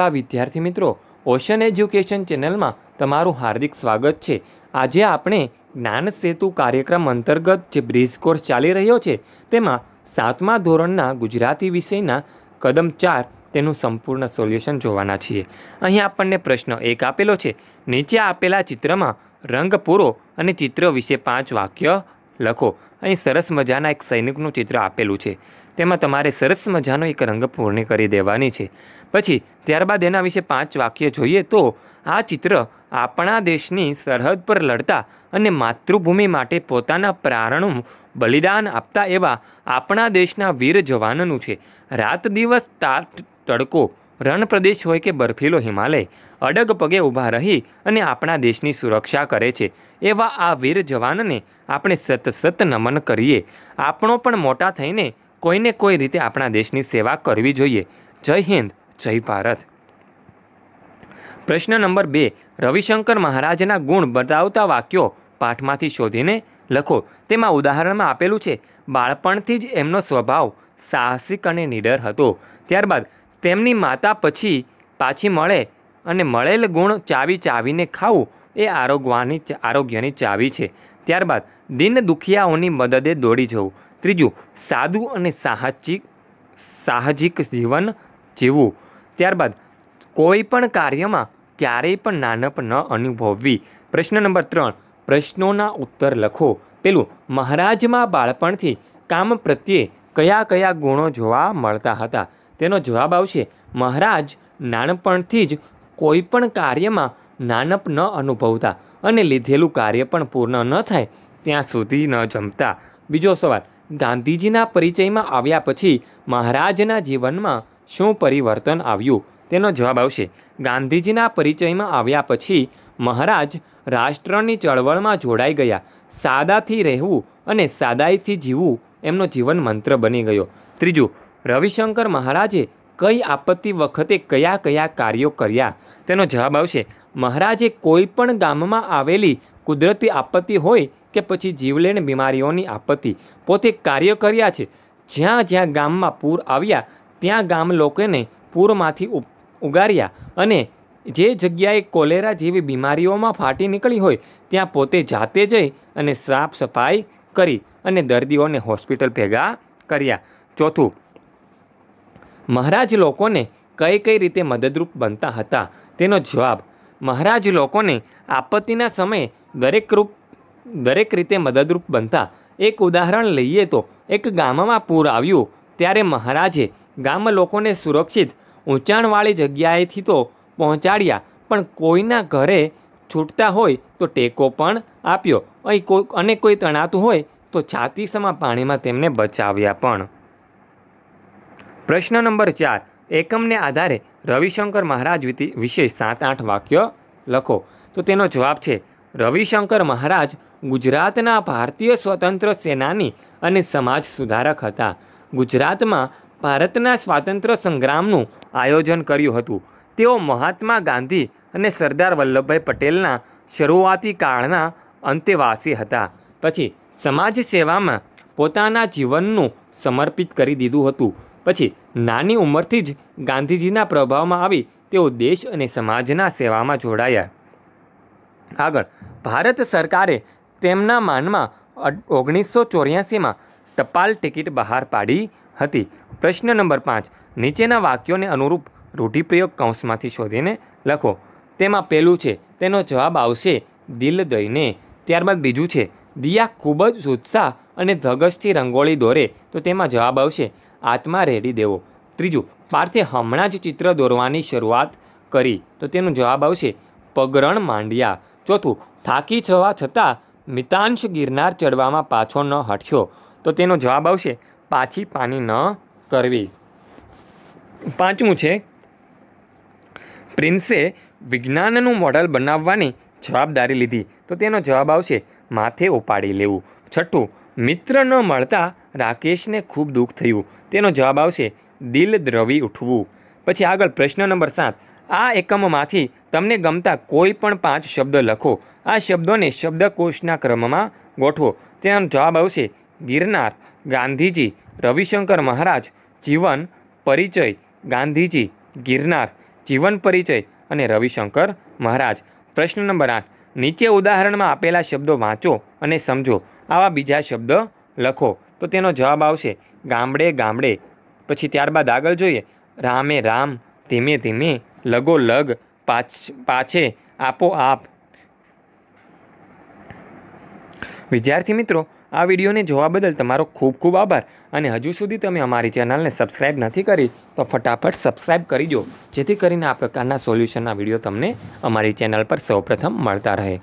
લા વિદ્યાર્થી મિત્રો ઓશન એજ્યુકેશન ચેનલમાં તમારું હાર્દિક સ્વાગત છે આજે આપણે જ્ઞાન સેતુ કાર્યક્રમ અંતર્ગત જે બ્રિજ કોર્સ ચાલી રહ્યો છે તેમાં સાતમા ધોરણના ગુજરાતી વિષયના કદમ ચાર તેનું સંપૂર્ણ સોલ્યુશન જોવાના છીએ અહીં આપણને પ્રશ્ન એક આપેલો છે નીચે આપેલા ચિત્રમાં રંગ પૂરો અને ચિત્ર વિશે પાંચ વાક્ય લખો અહીં સરસ મજાના એક સૈનિકનું ચિત્ર આપેલું છે તેમાં તમારે સરસ મજાનો એક રંગ પૂર્ણ કરી દેવાની છે પછી ત્યારબાદ એના વિશે પાંચ વાક્ય જોઈએ તો આ ચિત્ર આપણા દેશની સરહદ પર લડતા અને માતૃભૂમિ માટે પોતાના પ્રાણનું બલિદાન આપતા એવા આપણા દેશના વીર જવાનનું છે રાત દિવસ તાત તડકો રણપ્રદેશ હોય કે બર્ફીલો હિમાલય અડગ પગે ઊભા રહી અને આપણા દેશની સુરક્ષા કરે છે એવા આ વીર જવાનને આપણે સત સત નમન કરીએ આપણો પણ મોટા થઈને કોઈને કોઈ રીતે આપણા દેશની સેવા કરવી જોઈએ જય હિન્દ જય ભારત પ્રશ્ન નંબર બે રવિશંકર મહારાજના ગુણ બતાવતા વાક્યો પાઠમાંથી શોધીને લખો તેમાં ઉદાહરણમાં આપેલું છે બાળપણથી જ એમનો સ્વભાવ સાહસિક અને નીડર હતો ત્યારબાદ તેમની માતા પછી પાછી મળે અને મળેલ ગુણ ચાવી ચાવીને ખાવું એ આરોગવાની આરોગ્યની ચાવી છે ત્યારબાદ દિન દુખિયાઓની મદદે દોડી જવું ત્રીજું સાદું અને સાહજિક સાહજિક જીવન જીવવું ત્યારબાદ કોઈ પણ કાર્યમાં ક્યારેય પણ નાનપ ન અનુભવવી પ્રશ્ન નંબર ત્રણ પ્રશ્નોના ઉત્તર લખો પેલું મહારાજમાં બાળપણથી કામ પ્રત્યે કયા કયા ગુણો જોવા મળતા હતા તેનો જવાબ આવશે મહારાજ નાનપણથી જ કોઈ પણ કાર્યમાં નાનપ ન અનુભવતા અને લીધેલું કાર્ય પણ પૂર્ણ ન થાય ત્યાં સુધી ન જમતા બીજો સવાલ ગાંધીજીના પરિચયમાં આવ્યા પછી મહારાજના જીવનમાં શું પરિવર્તન આવ્યું તેનો જવાબ આવશે ગાંધીજીના પરિચયમાં આવ્યા પછી મહારાજ રાષ્ટ્રની ચળવળમાં જોડાઈ ગયા સાદાથી રહેવું અને સાદાઈથી જીવવું એમનો જીવન મંત્ર બની ગયો ત્રીજું રવિશંકર મહારાજે કઈ આપત્તિ વખતે કયા કયા કાર્યો કર્યા તેનો જવાબ આવશે મહારાજે કોઈ પણ ગામમાં આવેલી કુદરતી આપત્તિ હોય કે પછી જીવલેણ બીમારીઓની આપત્તિ પોતે કાર્ય કર્યા છે જ્યાં જ્યાં ગામમાં પૂર આવ્યા ત્યાં ગામ લોકોને પૂરમાંથી ઉગાર્યા અને જે જગ્યાએ કોલેરા જેવી બીમારીઓમાં ફાટી નીકળી હોય ત્યાં પોતે જાતે જઈ અને સાફ સફાઈ કરી અને દર્દીઓને હોસ્પિટલ ભેગા કર્યા ચોથું મહારાજ લોકોને કઈ કઈ રીતે મદદરૂપ બનતા હતા તેનો જવાબ મહારાજ લોકોને આપત્તિના સમયે દરેક રૂપ દરેક રીતે મદદરૂપ બનતા એક ઉદાહરણ લઈએ તો એક ગામમાં પૂર આવ્યું ત્યારે મહારાજે ગામ લોકોને સુરક્ષિત ઊંચાણવાળી જગ્યાએથી તો પહોંચાડ્યા પણ કોઈના ઘરે છૂટતા હોય તો ટેકો પણ આપ્યો અને કોઈ તણાતું હોય તો છાતીસમાં પાણીમાં તેમને બચાવ્યા પણ પ્રશ્ન નંબર ચાર એકમને આધારે રવિશંકર મહારાજ વિશે સાત આઠ વાક્ય લખો તો તેનો જવાબ છે રવિશંકર મહારાજ ગુજરાતના ભારતીય સ્વતંત્ર સેનાની અને સમાજ સુધારક હતા ગુજરાતમાં ભારતના સ્વાતંત્ર્ય સંગ્રામનું આયોજન કર્યું હતું તેઓ મહાત્મા ગાંધી અને સરદાર વલ્લભભાઈ પટેલના શરૂઆતી કાળના અંતેવાસી હતા પછી સમાજ સેવામાં પોતાના જીવનનું સમર્પિત કરી દીધું હતું પછી નાની ઉંમરથી જ ગાંધીજીના પ્રભાવમાં આવી તેઓ દેશ અને સમાજના સેવામાં જોડાયા આગળ ભારત સરકારે તેમના માનમાં ઓગણીસો ચોર્યાસીમાં ટપાલ ટિકિટ બહાર પાડી હતી પ્રશ્ન નંબર પાંચ નીચેના વાક્યોને અનુરૂપ રૂઢિપ્રયોગ કૌંસમાંથી શોધીને લખો તેમાં પહેલું છે તેનો જવાબ આવશે દિલ દઈને ત્યારબાદ બીજું છે દિયા ખૂબ જ ઉત્સાહ અને ધગશથી રંગોળી દોરે તો તેમાં જવાબ આવશે આત્મા રેડી દેવો ત્રીજું પાર્થે હમણાં જ ચિત્ર દોરવાની શરૂઆત કરી તો તેનો જવાબ આવશે પગરણ માંડ્યા ચોથું થાકી જવા છતાં મિતાંશ ગિરનાર ચડવામાં પાછો ન હટ્યો તો તેનો જવાબ આવશે પાછી પાની ન કરવી પાંચમું છે પ્રિન્સે વિજ્ઞાનનું મોડલ બનાવવાની જવાબદારી લીધી તો તેનો જવાબ આવશે માથે ઉપાડી લેવું છઠ્ઠું મિત્ર ન મળતા રાકેશને ખૂબ દુઃખ થયું તેનો જવાબ આવશે દિલ દ્રવી ઉઠવું પછી આગળ પ્રશ્ન નંબર સાત આ એકમમાંથી તમને ગમતા કોઈ પણ પાંચ શબ્દ લખો આ શબ્દોને શબ્દકોશના ક્રમમાં ગોઠવો તેનો જવાબ આવશે ગિરનાર ગાંધીજી રવિશંકર મહારાજ જીવન પરિચય ગાંધીજી ગિરનાર જીવન પરિચય અને રવિશંકર મહારાજ પ્રશ્ન નંબર આઠ નીચે ઉદાહરણમાં આપેલા શબ્દો વાંચો અને સમજો આવા બીજા શબ્દ લખો તો તેનો જવાબ આવશે ગામડે ગામડે પછી ત્યારબાદ આગળ જોઈએ રામે રામ ધીમે ધીમે લગો લગ પાછે આપો આપ વિદ્યાર્થી મિત્રો આ વિડીયોને જોવા બદલ તમારો ખૂબ ખૂબ આભાર અને હજુ સુધી તમે અમારી ચેનલને સબસ્ક્રાઇબ નથી કરી તો ફટાફટ સબસ્ક્રાઈબ કરી દો જેથી કરીને આ પ્રકારના સોલ્યુશનના વિડીયો તમને અમારી ચેનલ પર સૌપ્રથમ મળતા રહે